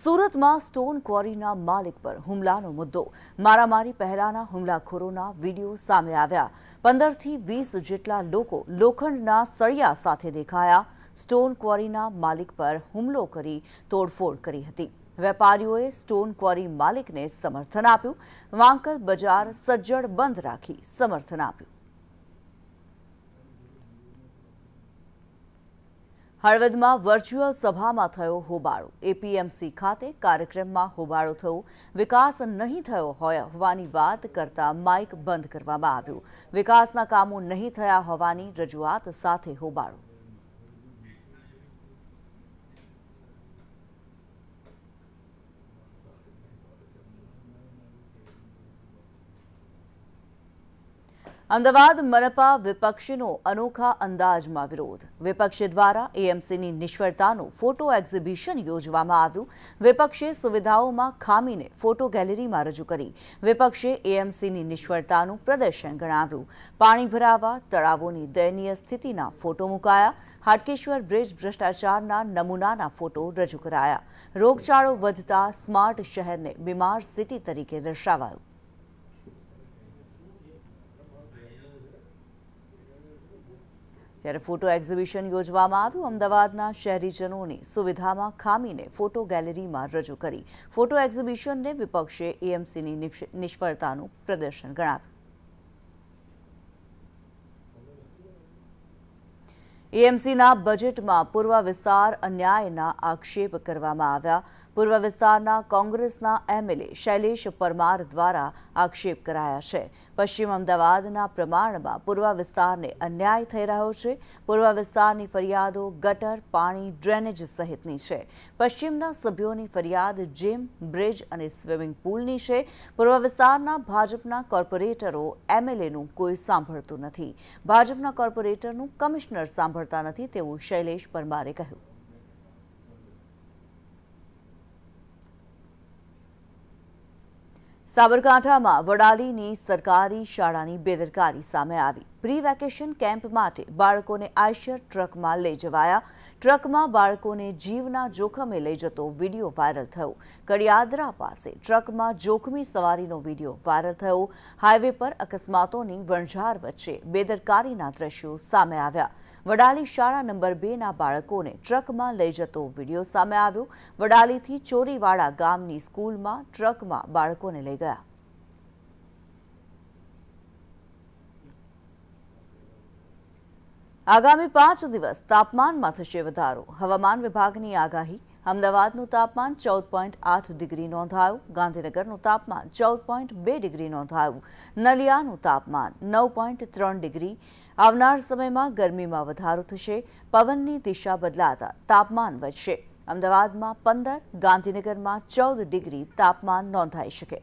સુરત માં stone query ના માલિક પર હુમલા નો મુદ્દો મારામારી પહેલા ના હુમલા કોરોના વિડિયો સામે આવ્યા 15 થી 20 જેટલા લોકો લોખંડ ના સળિયા સાથે દેખાયા સ્ટોન ક્વેરી ના માલિક પર હુમલો કરી તોડફોડ કરી હતી વેપારીઓ એ સ્ટોન ક્વેરી માલિક ને સમર્થન આપ્યું વાંકલ બજાર સજડ બંધ રાખી સમર્થન આપ્યું હળવદમાં વર્ચ્યુઅલ સભામાં થયો હોબાળો એપીએમસી ખાતે કાર્યક્રમમાં હોબાળો થયો વિકાસ નહીં થયો હોય હોવાની વાત કરતા માઇક બંધ કરવામાં આવ્યું વિકાસના કામો નહીં થયા હોવાની રજૂઆત સાથે હોબાળો અંદવાદ મરપા વિપક્ષનો अनोखा अंदाजમાં વિરોધ વિપક્ષે દ્વારા एएमसी ની નિષ્વરતાનો ફોટો એક્ઝિબિશન યોજવામાં આવ્યું વિપક્ષે સુવિધાઓમાં ખામીને ફોટો ગેલેરીમાં રજૂ કરી વિપક્ષે एएमसी ની નિષ્વરતાનું પ્રદર્શન ગણાવ્યું પાણી ભરાવા તળાવોની દયનીય સ્થિતિના ફોટો મુકાયા હાટકેશ્વર બ્રિજ ભ્રષ્ટાચારના નમૂનાના ફોટો રજૂ કરાયા રોગચાળો વધતા સ્માર્ટ શહેરને બીમાર સિટી તરીકે દર્શાવ્યું જે ફોટો એક્ઝિબિશન યોજવામાં આવ્યું અમદાવાદના શહેરીજનોની સુવિધામાં ખામીને ફોટો ગેલેરીમાં રજો કરી ફોટો એક્ઝિબિશનને વિપક્ષે એएमसीની નિષ્પર્તાનું પ્રદર્શન ગણાવ્યું એएमसीના બજેટમાં પૂર્વ વિસ્તાર અન્યાયના આકષેપ કરવામાં આવ્યા પૂર્વ વિસ્તારના કોંગ્રેસના એમએલએ શૈલેષ પરમાર દ્વારા આકષેપ કરાયા છે પશ્ચિમ અમદાવાદના પ્રમાણમાં પૂર્વ વિસ્તારને અન્યાય થઈ રહ્યો છે પૂર્વ વિસ્તારની ફરિયાદો ગટર પાણી ડ્રેનેજ સહિતની છે પશ્ચિમના સભ્યોની ફરિયાદ જીમ બ્રિજ અને સ્વિમિંગ પૂલની છે પૂર્વ વિસ્તારના ભાજપના કોર્પોરેટરો એમએલએનું કોઈ સાંભળતું નથી ભાજપના કોર્પોરેટરનું કમિશનર સાંભળતા નથી તેવું શૈલેષ પરમારે કહ્યું સાબરકાંઠામાં વડાલીની સરકારી શાળાની બેદરકારી સામે આવી પ્રી વેકેશન કેમ્પ માટે બાળકોને આયશર ટ્રકમાં લઈ જવાયા ટ્રકમાં બાળકોને જીવના જોખમે લઈ જતો વિડીયો વાયરલ થયો કડિયાદરા પાસે ટ્રકમાં જોખમી સવારીનો વિડીયો વાયરલ થયો હાઈવે પર અકસ્માતોની વણઝાર વચ્ચે બેદરકારીના દ્રશ્યો સામે આવ્યા વડાલી શાળા નંબર બેના બાળકોને ટ્રકમાં લઈ જતો વિડીયો સામે આવ્યો વડાલીથી ચોરીવાડા ગામની સ્કૂલમાં ટ્રકમાં બાળકોને લઈ ગયા આગામી પાંચ દિવસ તાપમાનમાં થશે વધારો હવામાન વિભાગની આગાહી અમદાવાદનું તાપમાન ચૌદ પોઈન્ટ આઠ ડિગ્રી નોંધાયું ગાંધીનગરનું તાપમાન ચૌદ પોઈન્ટ બે ડિગ્રી નોંધાયું નલિયાનું તાપમાન નવ પોઈન્ટ ત્રણ ડિગ્રી આવનાર સમયમાં ગરમીમાં વધારો થશે પવનની દિશા બદલાતા તાપમાન વધશે અમદાવાદમાં પંદર ગાંધીનગરમાં ચૌદ ડિગ્રી તાપમાન નોંધાઈ શકે